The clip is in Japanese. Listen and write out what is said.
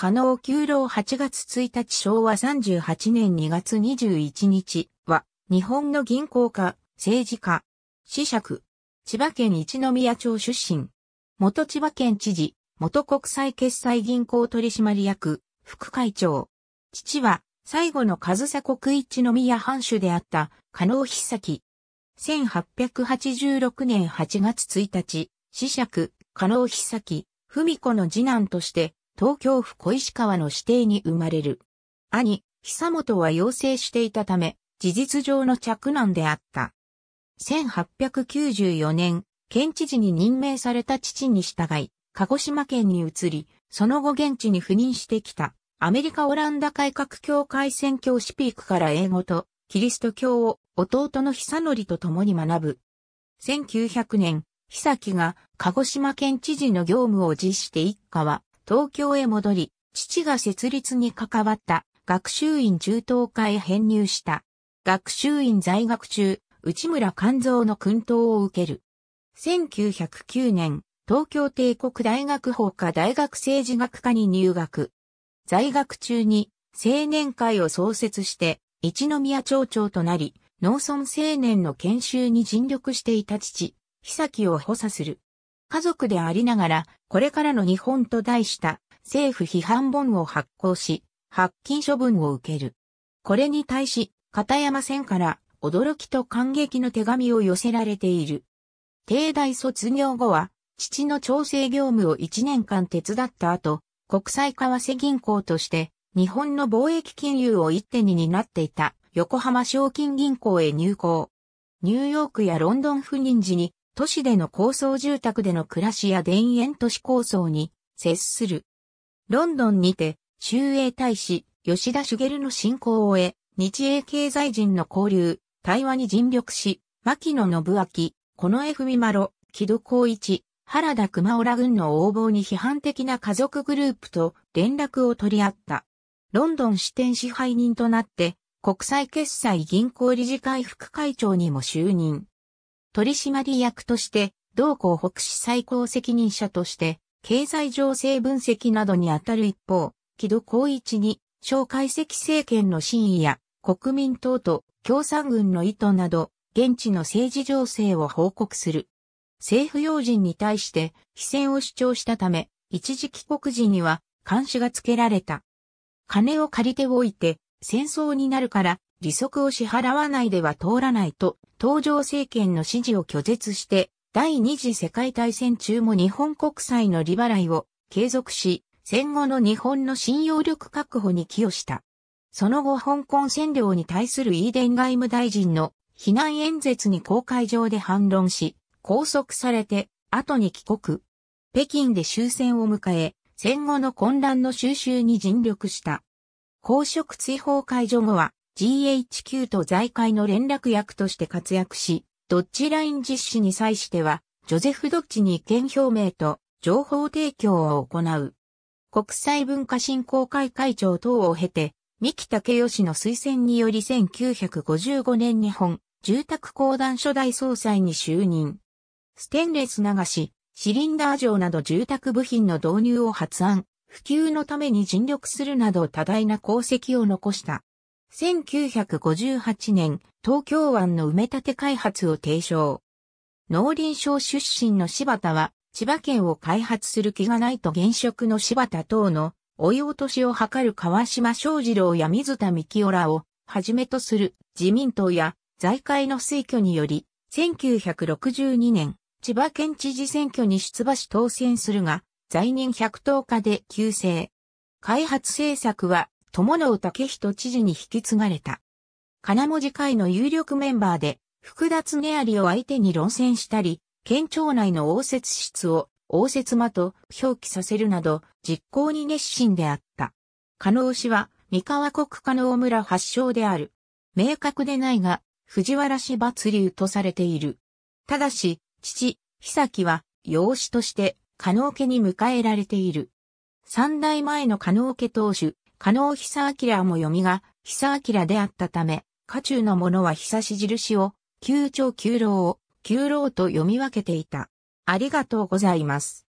加納九郎8月1日昭和38年2月21日は、日本の銀行家、政治家、子爵、千葉県一宮町出身、元千葉県知事、元国際決済銀行取締役、副会長。父は、最後の上総国一宮藩主であった、加納久樹。1886年8月1日、子爵、加納久木、文子の次男として、東京府小石川の指定に生まれる。兄、久本は養成していたため、事実上の着難であった。1894年、県知事に任命された父に従い、鹿児島県に移り、その後現地に赴任してきた、アメリカ・オランダ改革協会宣教師ピークから英語と、キリスト教を弟の久則と共に学ぶ。1900年、久木が鹿児島県知事の業務を実施して一家は東京へ戻り、父が設立に関わった学習院中等科へ編入した。学習院在学中、内村勘蔵の訓導を受ける。1909年、東京帝国大学法科大学政治学科に入学。在学中に青年会を創設して、一宮町長となり、農村青年の研修に尽力していた父、久木を補佐する。家族でありながら、これからの日本と題した政府批判本を発行し、発禁処分を受ける。これに対し、片山線から驚きと感激の手紙を寄せられている。帝大卒業後は、父の調整業務を1年間手伝った後、国際為替銀行として、日本の貿易金融を一手に担っていた横浜賞金銀行へ入行。ニューヨークやロンドン赴任時に都市での高層住宅での暮らしや田園都市構想に接する。ロンドンにて、中英大使、吉田茂の進行を終え、日英経済人の交流、対話に尽力し、牧野信明、近衛文丸、木戸光一、原田熊浦軍の横暴に批判的な家族グループと連絡を取り合った。ロンドン支店支配人となって、国際決済銀行理事会副会長にも就任。取締役として、同行北市最高責任者として、経済情勢分析などにあたる一方、木戸光一に、蒋介石政権の真意や、国民党と共産軍の意図など、現地の政治情勢を報告する。政府要人に対して、非戦を主張したため、一時帰国時には、監視がつけられた。金を借りておいて、戦争になるから、利息を支払わないでは通らないと、東条政権の指示を拒絶して、第二次世界大戦中も日本国債の利払いを継続し、戦後の日本の信用力確保に寄与した。その後香港占領に対するイーデン外務大臣の避難演説に公開上で反論し、拘束されて、後に帰国。北京で終戦を迎え、戦後の混乱の収集に尽力した。公職追放解除後は、GHQ と財界の連絡役として活躍し、ドッジライン実施に際しては、ジョゼフ・ドッジに意見表明と情報提供を行う。国際文化振興会会長等を経て、三木武義の推薦により1955年日本住宅公団初代総裁に就任。ステンレス流し、シリンダー錠など住宅部品の導入を発案、普及のために尽力するなど多大な功績を残した。1958年、東京湾の埋め立て開発を提唱。農林省出身の柴田は、千葉県を開発する気がないと現職の柴田等の追い落としを図る川島正二郎や水田幹夫らをはじめとする自民党や財界の推挙により、1962年、千葉県知事選挙に出馬し当選するが、在任110で急成。開発政策は友野武人知事に引き継がれた。金文字会の有力メンバーで、雑田常有を相手に論戦したり、県庁内の応接室を応接間と表記させるなど、実行に熱心であった。加納氏は、三河国加納村発祥である。明確でないが、藤原氏抜流とされている。ただし、父、久木は、養子として、加納家に迎えられている。三代前の加納家当主、加納久明も読みが久明であったため、家中の者は久し印を、旧長旧老を、旧老と読み分けていた。ありがとうございます。